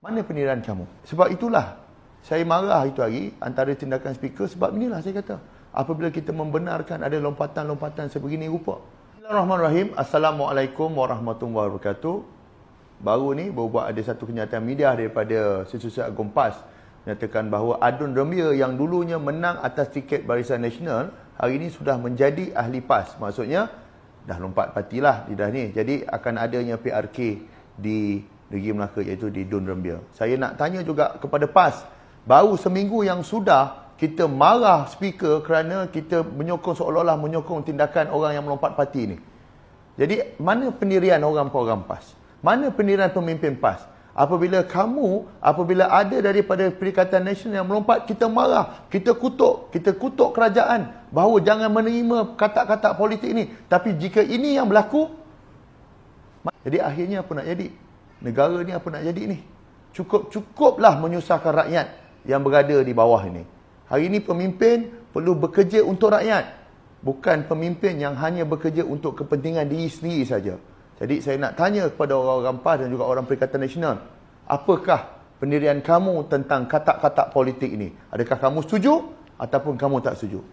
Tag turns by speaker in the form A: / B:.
A: Mana peniraan kamu? Sebab itulah saya marah itu hari antara tindakan speaker sebab inilah saya kata. Apabila kita membenarkan ada lompatan-lompatan sebegini rupa. Bismillahirrahmanirrahim. Assalamualaikum warahmatullahi wabarakatuh. Baru ni berubah ada satu kenyataan media daripada Sesusat Gompas menyatakan bahawa Adun Remia yang dulunya menang atas tiket Barisan Nasional hari ini sudah menjadi ahli PAS. Maksudnya dah lompat patilah di dah ni. Jadi akan adanya PRK di Negeri Melaka iaitu di Dun Rembia. Saya nak tanya juga kepada PAS, baru seminggu yang sudah kita marah speaker kerana kita menyokong seolah-olah menyokong tindakan orang yang melompat parti ini. Jadi mana pendirian orang-orang PAS? Mana pendirian pemimpin PAS? Apabila kamu, apabila ada daripada Perikatan Nasional yang melompat, kita marah, kita kutuk, kita kutuk kerajaan bahawa jangan menerima kata-kata politik ini. Tapi jika ini yang berlaku, jadi akhirnya apa nak jadi? negara ni apa nak jadi ni? Cukup-cukuplah menyusahkan rakyat yang berada di bawah ini. Hari ini pemimpin perlu bekerja untuk rakyat. Bukan pemimpin yang hanya bekerja untuk kepentingan diri sendiri saja. Jadi saya nak tanya kepada orang-orang PAS dan juga orang Perikatan Nasional. Apakah pendirian kamu tentang katak-katak politik ini? Adakah kamu setuju ataupun kamu tak setuju?